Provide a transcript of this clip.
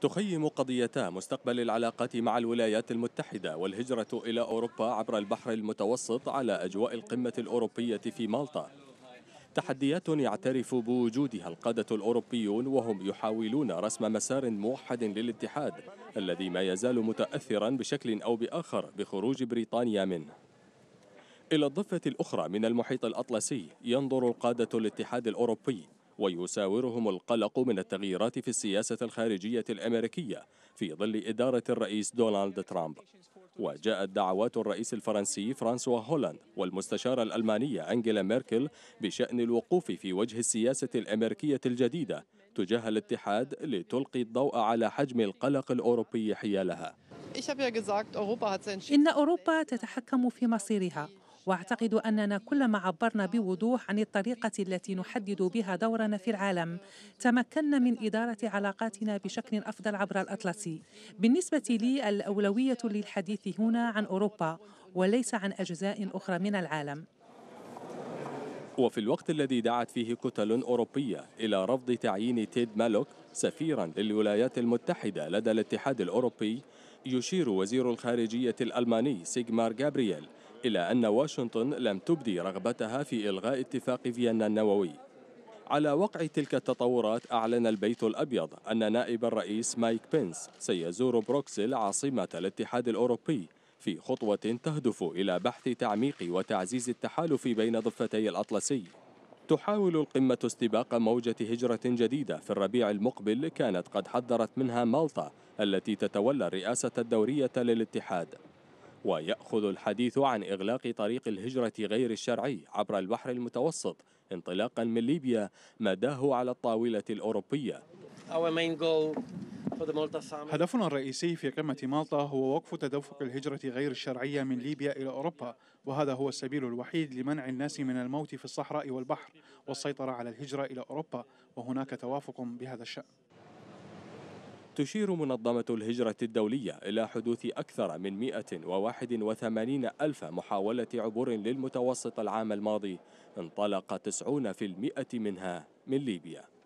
تخيم قضيتا مستقبل العلاقات مع الولايات المتحدة والهجرة إلى أوروبا عبر البحر المتوسط على أجواء القمة الأوروبية في مالطا تحديات يعترف بوجودها القادة الأوروبيون وهم يحاولون رسم مسار موحد للاتحاد الذي ما يزال متأثرا بشكل أو بآخر بخروج بريطانيا منه إلى الضفة الأخرى من المحيط الأطلسي ينظر قادة الاتحاد الأوروبي ويساورهم القلق من التغييرات في السياسة الخارجية الأمريكية في ظل إدارة الرئيس دونالد ترامب وجاءت دعوات الرئيس الفرنسي فرانسوا هولاند والمستشارة الألمانية أنجيلا ميركل بشأن الوقوف في وجه السياسة الأمريكية الجديدة تجاه الاتحاد لتلقي الضوء على حجم القلق الأوروبي حيالها إن أوروبا تتحكم في مصيرها واعتقد اننا كلما عبرنا بوضوح عن الطريقه التي نحدد بها دورنا في العالم تمكنا من اداره علاقاتنا بشكل افضل عبر الاطلسي بالنسبه لي الاولويه للحديث هنا عن اوروبا وليس عن اجزاء اخرى من العالم وفي الوقت الذي دعت فيه كتل أوروبية إلى رفض تعيين تيد مالوك سفيرا للولايات المتحدة لدى الاتحاد الأوروبي يشير وزير الخارجية الألماني سيغمار جابرييل إلى أن واشنطن لم تبدي رغبتها في إلغاء اتفاق فيينا النووي على وقع تلك التطورات أعلن البيت الأبيض أن نائب الرئيس مايك بينس سيزور بروكسل عاصمة الاتحاد الأوروبي في خطوة تهدف إلى بحث تعميق وتعزيز التحالف بين ضفتي الأطلسي تحاول القمة استباق موجة هجرة جديدة في الربيع المقبل كانت قد حذرت منها مالطا التي تتولى الرئاسة الدورية للاتحاد ويأخذ الحديث عن إغلاق طريق الهجرة غير الشرعي عبر البحر المتوسط انطلاقا من ليبيا مداه على الطاولة الأوروبية هدفنا الرئيسي في قمة مالطا هو وقف تدفق الهجرة غير الشرعية من ليبيا إلى أوروبا وهذا هو السبيل الوحيد لمنع الناس من الموت في الصحراء والبحر والسيطرة على الهجرة إلى أوروبا وهناك توافق بهذا الشأن تشير منظمة الهجرة الدولية إلى حدوث أكثر من 181 ألف محاولة عبور للمتوسط العام الماضي انطلق 90% منها من ليبيا